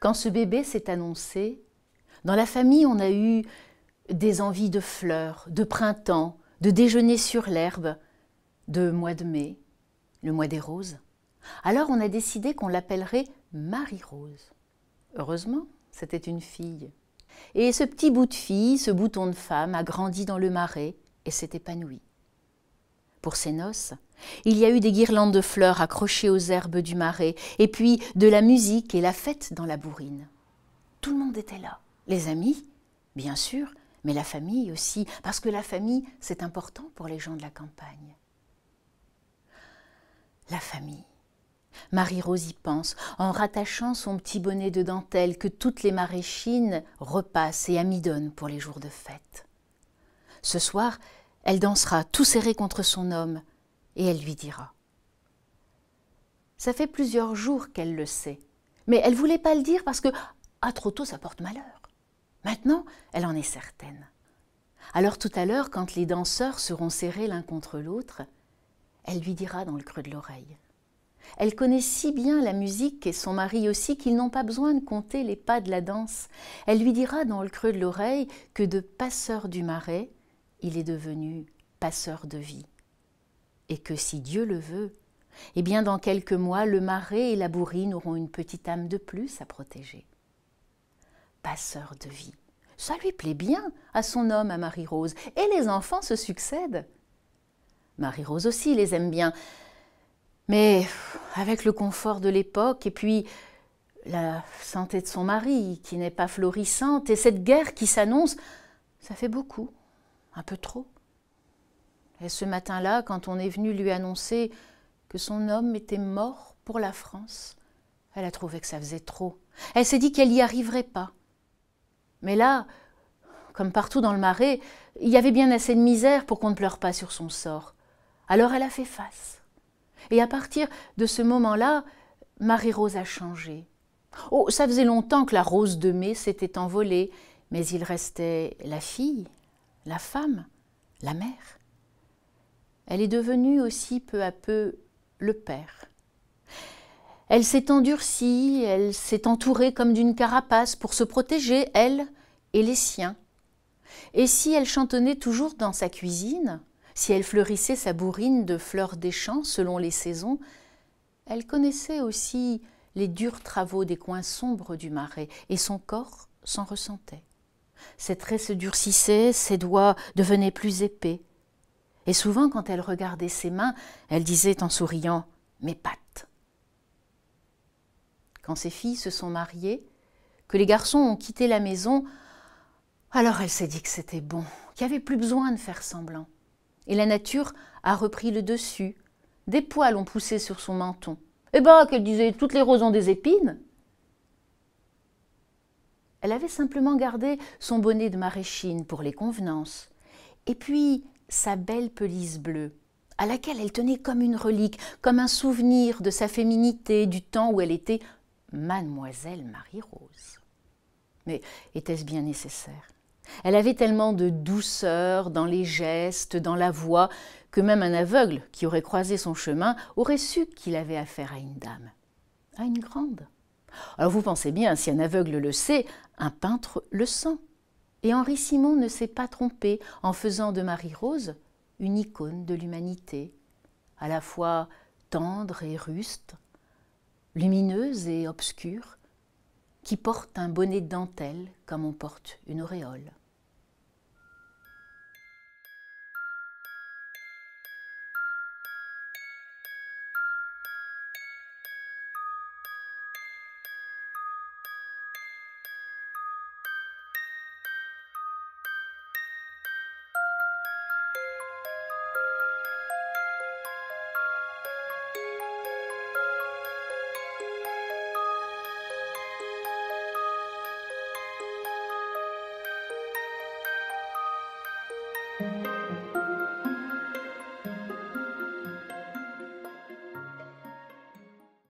Quand ce bébé s'est annoncé, dans la famille, on a eu des envies de fleurs, de printemps, de déjeuner sur l'herbe, de mois de mai, le mois des roses. Alors on a décidé qu'on l'appellerait Marie-Rose. Heureusement, c'était une fille. Et ce petit bout de fille, ce bouton de femme, a grandi dans le marais et s'est épanoui. Pour ses noces, il y a eu des guirlandes de fleurs accrochées aux herbes du marais, et puis de la musique et la fête dans la bourrine. Tout le monde était là, les amis, bien sûr, mais la famille aussi, parce que la famille, c'est important pour les gens de la campagne. La famille. Marie-Rose y pense, en rattachant son petit bonnet de dentelle que toutes les maraîchines repassent et amidonnent pour les jours de fête. Ce soir, elle dansera tout serré contre son homme, et elle lui dira. Ça fait plusieurs jours qu'elle le sait, mais elle ne voulait pas le dire parce que, à ah, trop tôt, ça porte malheur. Maintenant, elle en est certaine. Alors tout à l'heure, quand les danseurs seront serrés l'un contre l'autre, elle lui dira dans le creux de l'oreille. Elle connaît si bien la musique et son mari aussi qu'ils n'ont pas besoin de compter les pas de la danse. Elle lui dira dans le creux de l'oreille que de passeur du marais, il est devenu passeur de vie et que si Dieu le veut, eh bien dans quelques mois, le marais et la bourrine auront une petite âme de plus à protéger. Passeur de vie, ça lui plaît bien à son homme, à Marie-Rose, et les enfants se succèdent. Marie-Rose aussi les aime bien, mais avec le confort de l'époque et puis la santé de son mari qui n'est pas florissante et cette guerre qui s'annonce, ça fait beaucoup, un peu trop. Et ce matin-là, quand on est venu lui annoncer que son homme était mort pour la France, elle a trouvé que ça faisait trop. Elle s'est dit qu'elle n'y arriverait pas. Mais là, comme partout dans le marais, il y avait bien assez de misère pour qu'on ne pleure pas sur son sort. Alors elle a fait face. Et à partir de ce moment-là, Marie-Rose a changé. Oh, ça faisait longtemps que la rose de mai s'était envolée, mais il restait la fille, la femme, la mère. Elle est devenue aussi peu à peu le père. Elle s'est endurcie, elle s'est entourée comme d'une carapace pour se protéger, elle et les siens. Et si elle chantonnait toujours dans sa cuisine, si elle fleurissait sa bourrine de fleurs des champs selon les saisons, elle connaissait aussi les durs travaux des coins sombres du marais, et son corps s'en ressentait. Ses traits se durcissaient, ses doigts devenaient plus épais, et souvent, quand elle regardait ses mains, elle disait en souriant Mes pattes. Quand ses filles se sont mariées, que les garçons ont quitté la maison, alors elle s'est dit que c'était bon, qu'il n'y avait plus besoin de faire semblant. Et la nature a repris le dessus. Des poils ont poussé sur son menton. Eh ben, qu'elle disait, toutes les roses ont des épines. Elle avait simplement gardé son bonnet de maraîchine pour les convenances. Et puis, sa belle pelisse bleue, à laquelle elle tenait comme une relique, comme un souvenir de sa féminité, du temps où elle était mademoiselle Marie-Rose. Mais était-ce bien nécessaire Elle avait tellement de douceur dans les gestes, dans la voix, que même un aveugle qui aurait croisé son chemin aurait su qu'il avait affaire à une dame, à une grande. Alors vous pensez bien, si un aveugle le sait, un peintre le sent. Et Henri Simon ne s'est pas trompé en faisant de Marie-Rose une icône de l'humanité, à la fois tendre et ruste, lumineuse et obscure, qui porte un bonnet de dentelle comme on porte une auréole. Thank you.